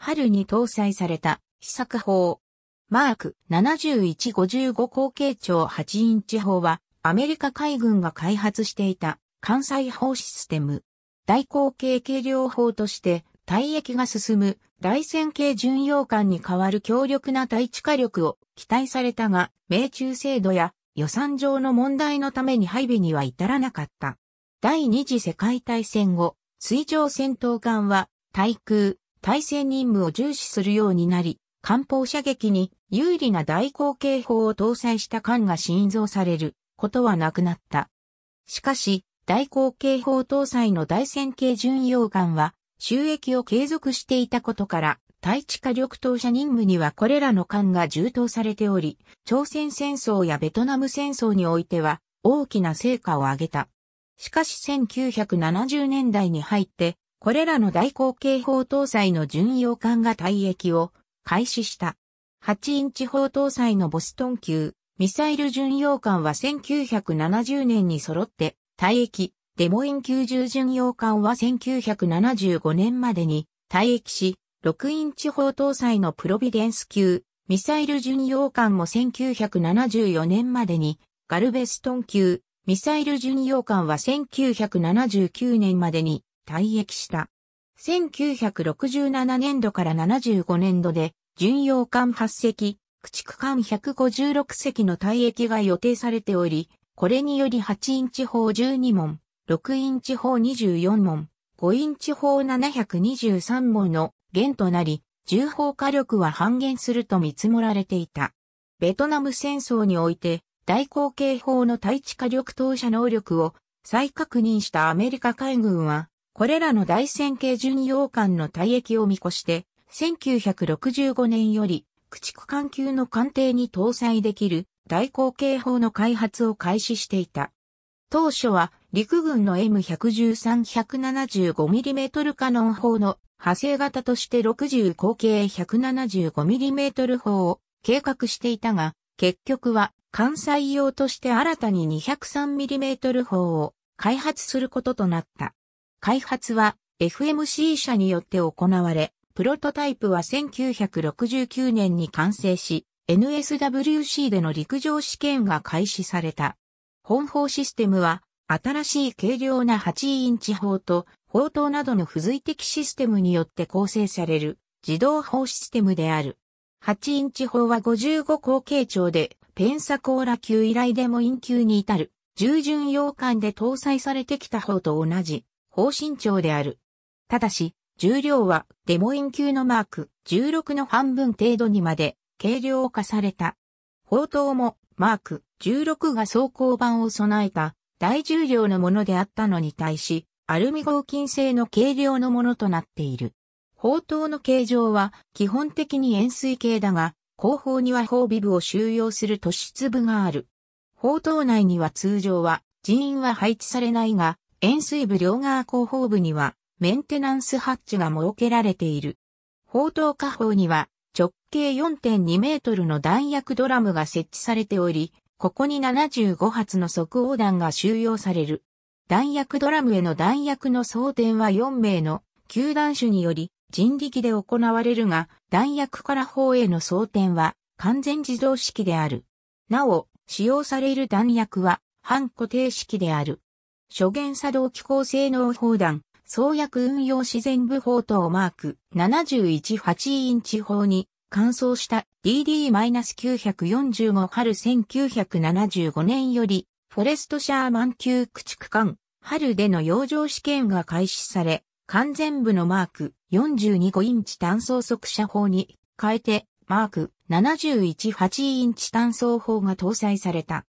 春に搭載された、試作砲。マーク7155口径長8インチ砲は、アメリカ海軍が開発していた、関西砲システム。大口径軽量砲として、退役が進む、大戦系巡洋艦に代わる強力な対地火力を期待されたが、命中制度や予算上の問題のために配備には至らなかった。第二次世界大戦後、水上戦闘艦は、対空、対戦任務を重視するようになり、艦砲射撃に有利な大口径砲を搭載した艦が新造されることはなくなった。しかし、大口径砲搭載の大戦系巡洋艦は収益を継続していたことから、対地火力投射任務にはこれらの艦が充当されており、朝鮮戦争やベトナム戦争においては大きな成果を上げた。しかし1970年代に入ってこれらの大口径砲搭載の巡洋艦が退役を開始した。8インチ砲搭載のボストン級、ミサイル巡洋艦は1970年に揃って退役、デモイン90巡洋艦は1975年までに退役し、6インチ砲搭載のプロビデンス級、ミサイル巡洋艦も1974年までに、ガルベストン級、ミサイル巡洋艦は1979年までに退役した。1967年度から75年度で、巡洋艦8隻、駆逐艦156隻の退役が予定されており、これにより8インチ砲12門、6インチ砲24門、5インチ砲723門の弦となり、重砲火力は半減すると見積もられていた。ベトナム戦争において、大口径砲の対地火力投射能力を再確認したアメリカ海軍は、これらの大線形巡洋艦の退役を見越して、1965年より、駆逐艦級の艦艇に搭載できる大口径砲の開発を開始していた。当初は陸軍の M113-175mm カノン砲の派生型として60口径 175mm 砲を計画していたが、結局は関西用として新たに 203mm 砲を開発することとなった。開発は FMC 社によって行われ、プロトタイプは1969年に完成し、NSWC での陸上試験が開始された。本法システムは、新しい軽量な8インチ砲と、砲塔などの付随的システムによって構成される、自動砲システムである。8インチ砲は55口径長で、ペンサコーラ級以来でも陰級に至る、従順洋艦で搭載されてきた砲と同じ、方針長である。ただし、重量はデモイン級のマーク16の半分程度にまで軽量化された。砲塔もマーク16が装甲版を備えた大重量のものであったのに対し、アルミ合金製の軽量のものとなっている。砲塔の形状は基本的に円錐形だが、後方には砲尾部を収容する突出部がある。砲塔内には通常は人員は配置されないが、円錐部両側後方部にはメンテナンスハッチが設けられている。砲塔下方には直径4.2メートルの弾薬ドラムが設置されており、ここに75発の即応弾が収容される。弾薬ドラムへの弾薬の装填は4名の球団手により人力で行われるが、弾薬から砲への装填は完全自動式である。なお、使用される弾薬は半固定式である。諸元作動機構性能砲弾、創薬運用自然部砲等マーク718インチ砲に換装した DD-945 春1975年よりフォレストシャーマン級駆逐艦春での洋上試験が開始され完全部のマーク425インチ単装速射砲に変えてマーク718インチ単装砲が搭載された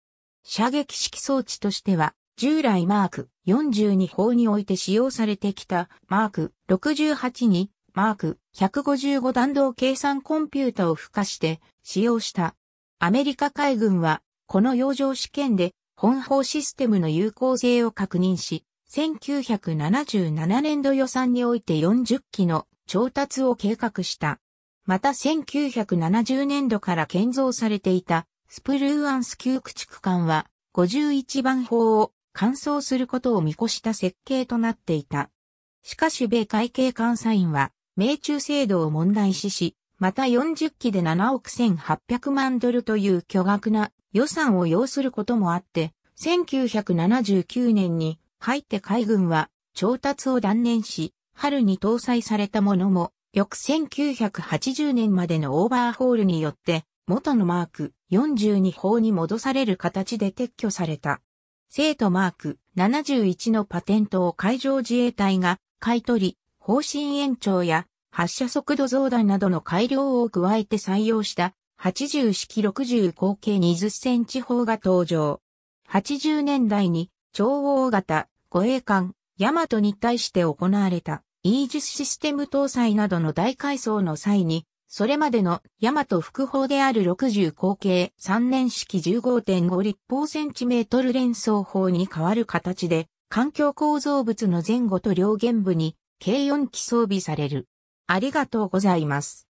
射撃式装置としては従来マーク42法において使用されてきたマーク68にマーク155弾道計算コンピュータを付加して使用した。アメリカ海軍はこの洋上試験で本法システムの有効性を確認し、1977年度予算において40機の調達を計画した。また1970年度から建造されていたスプルーアンス級駆逐艦は51番砲を完走することを見越した設計となっていた。しかし米海警監査員は、命中制度を問題視し、また40機で7億1800万ドルという巨額な予算を要することもあって、1979年に入って海軍は調達を断念し、春に搭載されたものも、翌1980年までのオーバーホールによって、元のマーク42砲に戻される形で撤去された。生徒マーク71のパテントを海上自衛隊が買い取り、方針延長や発射速度増大などの改良を加えて採用した80式60口径20センチ砲が登場。80年代に超大型護衛艦ヤマトに対して行われたイージスシステム搭載などの大改装の際にそれまでの大和副法である60口径3年式15.5立方センチメートル連想法に変わる形で、環境構造物の前後と両弦部に、軽4機装備される。ありがとうございます。